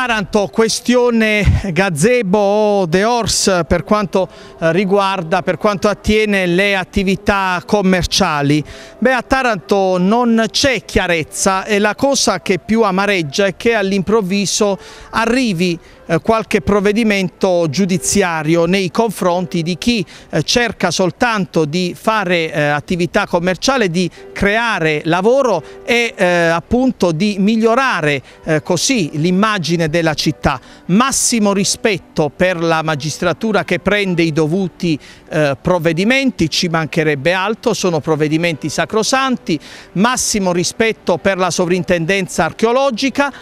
Taranto, questione gazebo o de Horse per quanto eh, riguarda, per quanto attiene le attività commerciali. Beh, a Taranto non c'è chiarezza e la cosa che più amareggia è che all'improvviso arrivi eh, qualche provvedimento giudiziario nei confronti di chi eh, cerca soltanto di fare eh, attività commerciale, di creare lavoro e appunto di migliorare così l'immagine della città. Massimo rispetto per la magistratura che prende i dovuti provvedimenti, ci mancherebbe altro, sono provvedimenti sacrosanti, massimo rispetto per la sovrintendenza archeologica,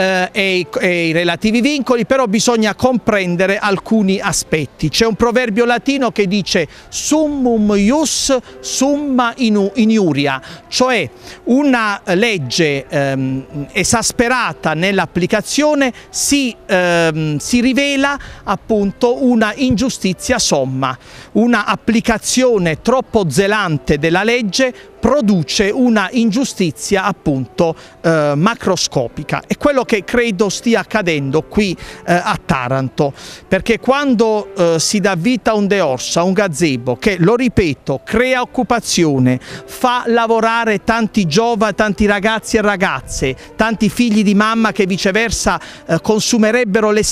eh, e, e, i relativi vincoli, però bisogna comprendere alcuni aspetti. C'è un proverbio latino che dice summum ius summa iniuria, cioè una legge ehm, esasperata nell'applicazione si, ehm, si rivela appunto una ingiustizia somma, una applicazione troppo zelante della legge produce una ingiustizia appunto eh, macroscopica. È quello che credo stia accadendo qui eh, a Taranto, perché quando eh, si dà vita a un deorsa, a un gazebo, che lo ripeto, crea occupazione, fa lavorare tanti giovani, tanti ragazzi e ragazze, tanti figli di mamma che viceversa eh, consumerebbero le,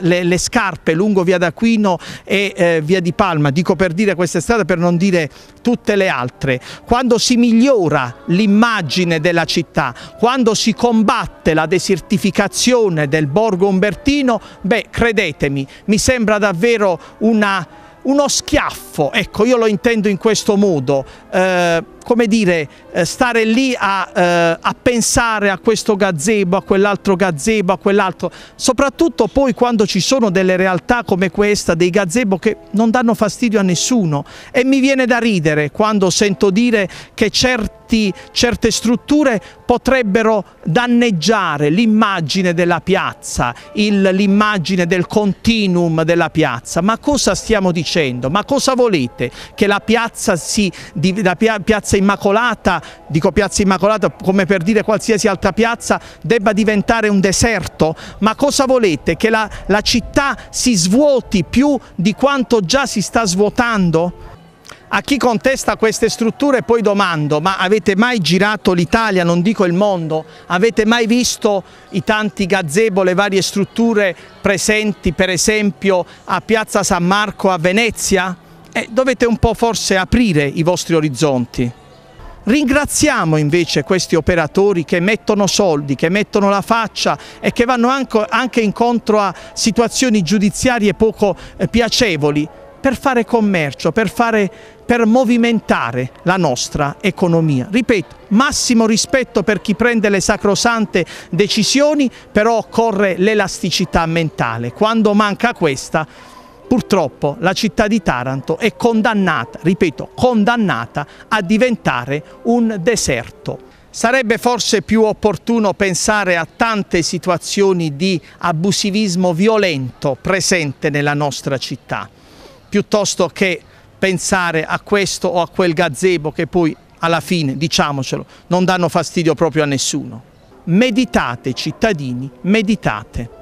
le, le, scarpe lungo via d'Aquino e eh, via di Palma, dico per dire queste strade per non dire tutte le altre. Quando si migliora l'immagine della città, quando si combatte la desertificazione del borgo umbertino, beh, credetemi, mi sembra davvero una, uno schiaffo, ecco, io lo intendo in questo modo. Eh, come dire, eh, stare lì a, eh, a pensare a questo gazebo, a quell'altro gazebo, a quell'altro, soprattutto poi quando ci sono delle realtà come questa, dei gazebo che non danno fastidio a nessuno e mi viene da ridere quando sento dire che certi, certe strutture potrebbero danneggiare l'immagine della piazza, l'immagine del continuum della piazza. Ma cosa stiamo dicendo? Ma cosa volete? Che la piazza, si, la piazza Immacolata, dico piazza Immacolata come per dire qualsiasi altra piazza, debba diventare un deserto? Ma cosa volete? Che la, la città si svuoti più di quanto già si sta svuotando? A chi contesta queste strutture poi domando, ma avete mai girato l'Italia, non dico il mondo? Avete mai visto i tanti gazebo, le varie strutture presenti per esempio a Piazza San Marco a Venezia? Eh, dovete un po' forse aprire i vostri orizzonti. Ringraziamo invece questi operatori che mettono soldi, che mettono la faccia e che vanno anche, incontro a situazioni giudiziarie poco eh, piacevoli per fare commercio, per, fare, per movimentare la nostra economia. Ripeto, massimo rispetto per chi prende le sacrosante decisioni, però occorre l'elasticità mentale. Quando manca questa Purtroppo la città di Taranto è condannata, ripeto, condannata a diventare un deserto. Sarebbe forse più opportuno pensare a tante situazioni di abusivismo violento presente nella nostra città, piuttosto che pensare a questo o a quel gazebo che poi alla fine, diciamocelo, non danno fastidio proprio a nessuno. Meditate cittadini, meditate.